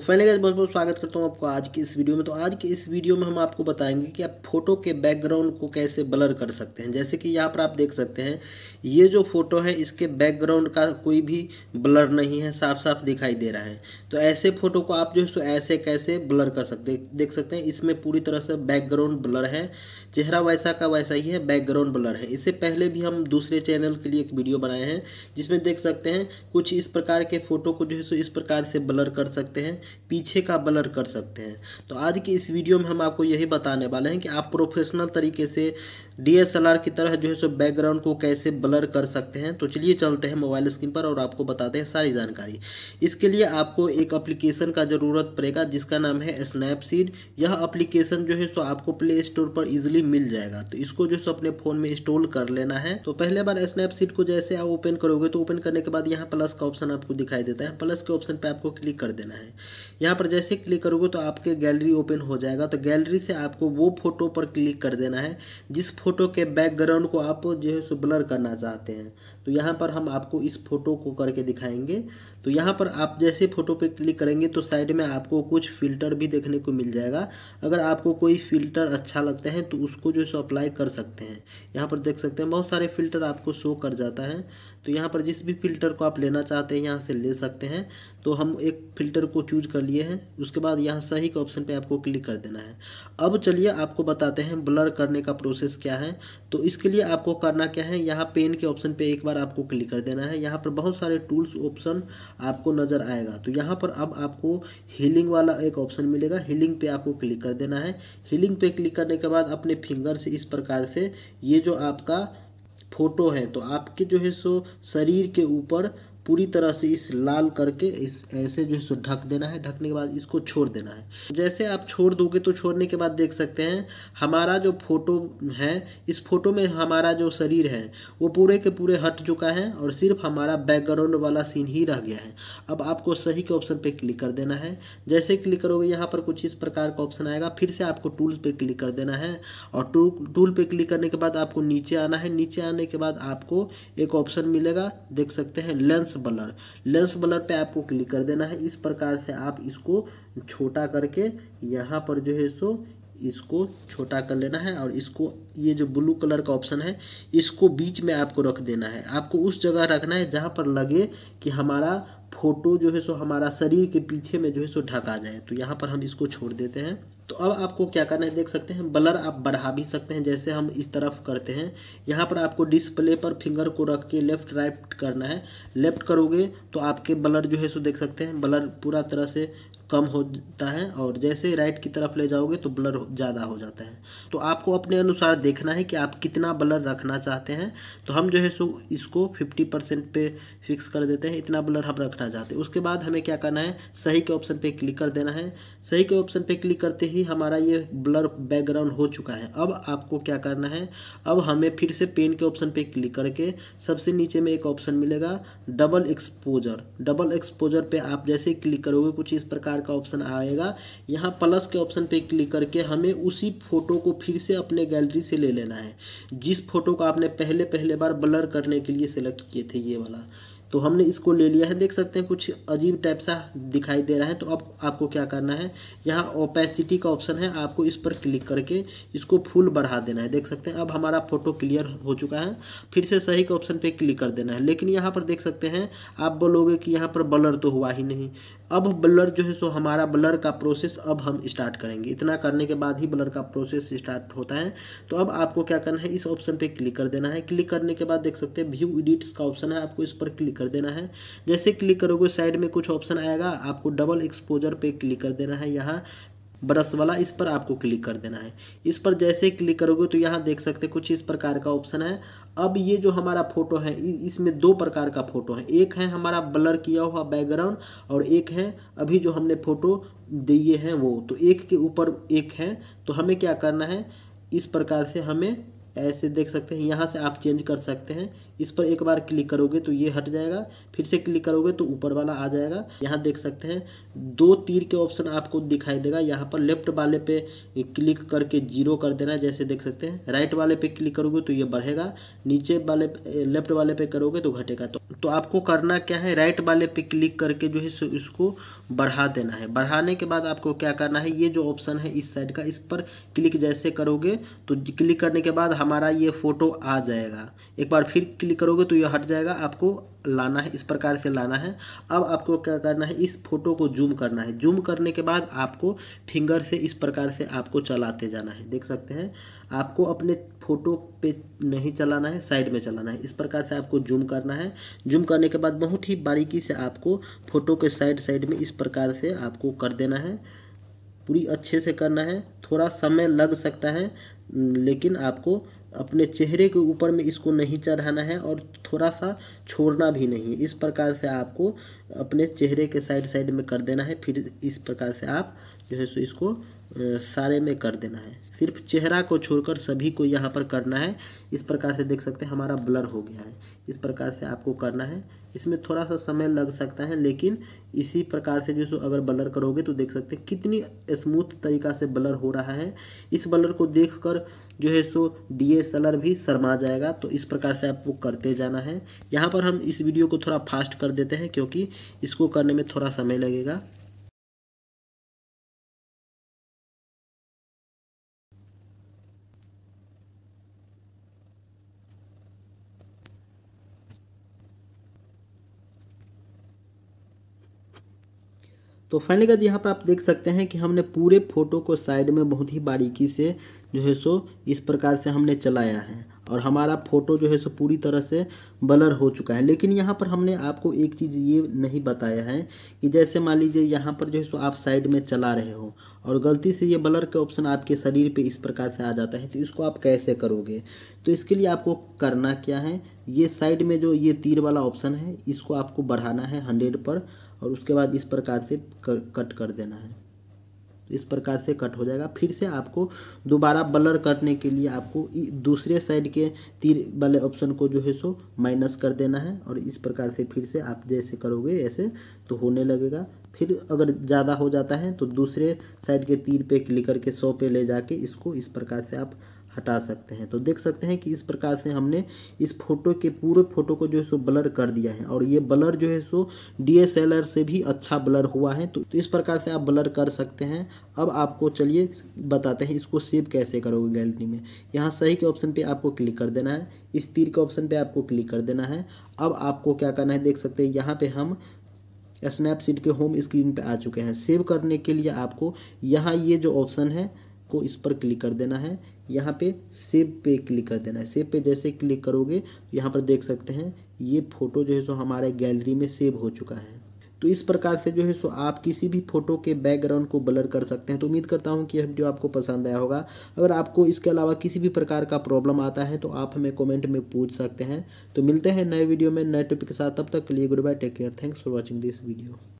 तो finally guys बहुत बहुत स्वागत करता हूँ आपको आज की इस वीडियो में तो आज की इस वीडियो में हम आपको बताएंगे कि आप फोटो के बैकग्राउंड को कैसे ब्लर कर सकते हैं जैसे कि यहाँ पर आप देख सकते हैं ये जो फोटो है इसके बैकग्राउंड का कोई भी ब्लर नहीं है साफ साफ दिखाई दे रहा है तो ऐसे फोटो को आप जो है ऐसे कैसे ब्लर कर सकते देख सकते हैं इसमें पूरी तरह से बैकग्राउंड ब्लर है चेहरा वैसा का वैसा ही है बैकग्राउंड ब्लर है इससे पहले भी हम दूसरे चैनल के लिए एक वीडियो बनाए हैं जिसमें देख सकते हैं कुछ इस प्रकार के फ़ोटो को जो है इस प्रकार से ब्लर कर सकते हैं पीछे का ब्लर कर सकते हैं तो आज की इस वीडियो में हम आपको यही बताने वाले हैं कि आप प्रोफेशनल तरीके से डीएसएलआर की तरह जो है सो बैकग्राउंड को कैसे ब्लर कर सकते हैं तो चलिए चलते हैं मोबाइल स्क्रीन पर और आपको बताते हैं सारी जानकारी इसके लिए आपको एक अप्लीकेशन का ज़रूरत पड़ेगा जिसका नाम है स्नैपसीड यह अप्लीकेशन जो है सो आपको प्ले स्टोर पर ईजिली मिल जाएगा तो इसको जो सो अपने फ़ोन में इंस्टॉल कर लेना है तो पहले बार स्नैपसीड को जैसे आप ओपन करोगे तो ओपन करने के बाद यहाँ प्लस का ऑप्शन आपको दिखाई देता है प्लस के ऑप्शन पर आपको क्लिक कर देना है यहाँ पर जैसे क्लिक करोगे तो आपके गैलरी ओपन हो जाएगा तो गैलरी से आपको वो फोटो पर क्लिक कर देना है जिस फोटो फ़ोटो के बैकग्राउंड को आप जो है सो ब्लर करना चाहते हैं तो यहाँ पर हम आपको इस फोटो को करके दिखाएंगे तो यहाँ पर आप जैसे फ़ोटो पे क्लिक करेंगे तो साइड में आपको कुछ फ़िल्टर भी देखने को मिल जाएगा अगर आपको कोई फ़िल्टर अच्छा लगता है तो उसको जो है सो अप्लाई कर सकते हैं यहाँ पर देख सकते हैं बहुत सारे फ़िल्टर आपको शो कर जाता है तो यहाँ पर जिस भी फिल्टर को आप लेना चाहते हैं यहाँ से ले सकते हैं तो हम एक फ़िल्टर को चूज कर लिए हैं उसके बाद यहाँ सही के ऑप्शन पे आपको क्लिक कर देना है अब चलिए आपको बताते हैं ब्लर करने का प्रोसेस क्या है तो इसके लिए आपको करना क्या है यहाँ पेन के ऑप्शन पे एक बार आपको क्लिक कर देना है यहाँ पर बहुत सारे टूल्स ऑप्शन आपको नज़र आएगा तो यहाँ पर अब आपको हीलिंग वाला एक ऑप्शन मिलेगा हीलिंग पे आपको क्लिक कर देना है हीलिंग पे क्लिक करने के बाद अपने फिंगर से इस प्रकार से ये जो आपका फोटो है तो आपके जो है सो शरीर के ऊपर पूरी तरह से इस लाल करके इस ऐसे जो है सो ढक देना है ढकने के बाद इसको छोड़ देना है जैसे आप छोड़ दोगे तो छोड़ने के बाद देख सकते हैं हमारा जो फोटो है इस फोटो में हमारा जो शरीर है वो पूरे के पूरे हट चुका है और सिर्फ हमारा बैकग्राउंड वाला सीन ही रह गया है अब आपको सही के ऑप्शन पर क्लिक कर देना है जैसे क्लिक करोगे यहाँ पर कुछ इस प्रकार का ऑप्शन आएगा फिर से आपको टूल पर क्लिक कर देना है और टूल पर क्लिक करने के बाद आपको नीचे आना है नीचे आने के बाद आपको एक ऑप्शन मिलेगा देख सकते हैं लेंस बलर लेंस बलर पे आपको क्लिक कर देना है इस प्रकार से आप इसको छोटा करके यहाँ पर जो है सो इसको छोटा कर लेना है और इसको ये जो ब्लू कलर का ऑप्शन है इसको बीच में आपको रख देना है आपको उस जगह रखना है जहाँ पर लगे कि हमारा फोटो जो है सो हमारा शरीर के पीछे में जो है सो ढका जाए तो यहाँ पर हम इसको छोड़ देते हैं तो अब आपको क्या करना है देख सकते हैं बलर आप बढ़ा भी सकते हैं जैसे हम इस तरफ करते हैं यहाँ पर आपको डिस्प्ले पर फिंगर को रख के लेफ़्ट राइट करना है लेफ़्ट करोगे तो आपके बलर जो है सो देख सकते हैं बलर पूरा तरह से कम होता है और जैसे राइट की तरफ ले जाओगे तो ब्लर ज़्यादा हो जाता है तो आपको अपने अनुसार देखना है कि आप कितना ब्लर रखना चाहते हैं तो हम जो है सो इसको फिफ्टी परसेंट पे फिक्स कर देते हैं इतना ब्लर हम रखना चाहते हैं उसके बाद हमें क्या करना है सही के ऑप्शन पर क्लिक कर देना है सही के ऑप्शन पर क्लिक करते ही हमारा ये ब्लर बैकग्राउंड हो चुका है अब आपको क्या करना है अब हमें फिर से पेन के ऑप्शन पर क्लिक करके सबसे नीचे में एक ऑप्शन मिलेगा डबल एक्सपोजर डबल एक्सपोजर पर आप जैसे क्लिक करोगे कुछ इस प्रकार प्रकार का ऑप्शन आएगा यहाँ प्लस के ऑप्शन पे क्लिक करके हमें उसी फोटो को फिर से अपने गैलरी से ले लेना है जिस फोटो को आपने पहले पहले बार ब्लर करने के लिए सेलेक्ट किए थे ये वाला तो हमने इसको ले लिया है देख सकते हैं कुछ अजीब टाइप सा दिखाई दे रहा है तो अब आप, आपको क्या करना है यहाँ ओपेसिटी का ऑप्शन है आपको इस पर क्लिक करके इसको फुल बढ़ा देना है देख सकते हैं अब हमारा फोटो क्लियर हो चुका है फिर से सही के ऑप्शन पे क्लिक कर देना है लेकिन यहाँ पर देख सकते हैं आप बोलोगे कि यहाँ पर बलर तो हुआ ही नहीं अब ब्लर जो है सो हमारा ब्लर का प्रोसेस अब हम स्टार्ट करेंगे इतना करने के बाद ही ब्लर का प्रोसेस स्टार्ट होता है तो अब आपको क्या करना है इस ऑप्शन पे क्लिक कर देना है क्लिक करने के बाद देख सकते हैं व्यू एडिट्स का ऑप्शन है आपको इस पर क्लिक कर देना है जैसे क्लिक करोगे साइड में कुछ ऑप्शन आएगा आपको डबल एक्सपोजर पर क्लिक कर देना है यहाँ ब्रश वाला इस पर आपको क्लिक कर देना है इस पर जैसे क्लिक करोगे तो यहाँ देख सकते हैं कुछ इस प्रकार का ऑप्शन है अब ये जो हमारा फोटो है इसमें दो प्रकार का फोटो है एक है हमारा ब्लर किया हुआ बैकग्राउंड और एक है अभी जो हमने फोटो दिए हैं वो तो एक के ऊपर एक है तो हमें क्या करना है इस प्रकार से हमें ऐसे देख सकते हैं यहाँ से आप चेंज कर सकते हैं इस पर एक बार क्लिक करोगे तो ये हट जाएगा फिर से क्लिक करोगे तो ऊपर वाला आ जाएगा यहाँ देख सकते हैं दो तीर के ऑप्शन आपको दिखाई देगा यहाँ पर लेफ्ट वाले पे क्लिक करके जीरो कर देना है जैसे देख सकते हैं राइट वाले पे क्लिक करोगे तो ये बढ़ेगा नीचे वाले लेफ्ट वाले पे करोगे तो घटेगा तो तो आपको करना क्या है राइट वाले पे क्लिक करके जो है इसको बढ़ा देना है बढ़ाने के बाद आपको क्या करना है ये जो ऑप्शन है इस साइड का इस पर क्लिक जैसे करोगे तो क्लिक करने के बाद हमारा ये फ़ोटो आ जाएगा एक बार फिर क्लिक करोगे तो ये हट जाएगा आपको लाना है इस प्रकार से लाना है अब आपको क्या करना है इस फोटो को जूम करना है जूम करने के बाद आपको फिंगर से इस प्रकार से आपको चलाते जाना है देख सकते हैं आपको अपने फ़ोटो पे नहीं चलाना है साइड में चलाना है इस प्रकार से आपको जूम करना है जूम करने के बाद बहुत ही बारीकी से आपको फ़ोटो के साइड साइड में इस प्रकार से आपको कर देना है पूरी अच्छे से करना है थोड़ा समय लग सकता है लेकिन आपको अपने चेहरे के ऊपर में इसको नहीं चढ़ाना है और थोड़ा सा छोड़ना भी नहीं इस प्रकार से आपको अपने चेहरे के साइड साइड में कर देना है फिर इस प्रकार से आप जो है सो इसको सारे में कर देना है सिर्फ चेहरा को छोड़कर सभी को यहाँ पर करना है इस प्रकार से देख सकते हैं हमारा ब्लर हो गया है इस प्रकार से आपको करना है इसमें थोड़ा सा समय लग सकता है लेकिन इसी प्रकार से जो सो अगर ब्लर करोगे तो देख सकते हैं कितनी स्मूथ तरीका से ब्लर हो रहा है इस ब्लर को कर जो है सो डी एस एल आर भी शर्मा जाएगा तो इस प्रकार से आपको करते जाना है यहाँ पर हम इस वीडियो को थोड़ा फास्ट कर देते हैं क्योंकि इसको करने में थोड़ा समय लगेगा तो फाइनली गज यहाँ पर आप देख सकते हैं कि हमने पूरे फोटो को साइड में बहुत ही बारीकी से जो है सो इस प्रकार से हमने चलाया है और हमारा फ़ोटो जो है सो पूरी तरह से बलर हो चुका है लेकिन यहाँ पर हमने आपको एक चीज़ ये नहीं बताया है कि जैसे मान लीजिए यहाँ पर जो है सो आप साइड में चला रहे हो और गलती से ये बलर के ऑप्शन आपके शरीर पे इस प्रकार से आ जाता है तो इसको आप कैसे करोगे तो इसके लिए आपको करना क्या है ये साइड में जो ये तीर वाला ऑप्शन है इसको आपको बढ़ाना है हंड्रेड पर और उसके बाद इस प्रकार से कर, कट कर देना है इस प्रकार से कट हो जाएगा फिर से आपको दोबारा ब्लर करने के लिए आपको दूसरे साइड के तीर वाले ऑप्शन को जो है सो माइनस कर देना है और इस प्रकार से फिर से आप जैसे करोगे ऐसे तो होने लगेगा फिर अगर ज़्यादा हो जाता है तो दूसरे साइड के तीर पे क्लिक करके सौ पे ले जाके इसको इस प्रकार से आप हटा सकते हैं तो देख सकते हैं कि इस प्रकार से हमने इस फोटो के पूरे फोटो को जो है सो ब्लर कर दिया है और ये ब्लर जो है सो डी से भी अच्छा ब्लर हुआ है तो, तो इस प्रकार से आप ब्लर कर सकते हैं अब आपको चलिए बताते हैं इसको सेव कैसे करोगे गैलरी में यहाँ सही के ऑप्शन पर आपको क्लिक कर देना है इस तीर के ऑप्शन पर आपको क्लिक कर देना है अब आपको क्या करना है देख सकते हैं यहाँ पर हम स्नैपसीड के होम स्क्रीन पे आ चुके हैं सेव करने के लिए आपको यहाँ ये जो ऑप्शन है आपको इस पर क्लिक कर देना है यहाँ पे सेव पे क्लिक कर देना है सेव पे जैसे क्लिक करोगे तो यहाँ पर देख सकते हैं ये फ़ोटो जो है सो हमारे गैलरी में सेव हो चुका है तो इस प्रकार से जो है सो आप किसी भी फोटो के बैकग्राउंड को ब्लर कर सकते हैं तो उम्मीद करता हूँ कि यह वीडियो आपको पसंद आया होगा अगर आपको इसके अलावा किसी भी प्रकार का प्रॉब्लम आता है तो आप हमें कमेंट में पूछ सकते हैं तो मिलते हैं नए वीडियो में नए टॉपिक के साथ तब तक के लिए good bye take care thanks for watching this video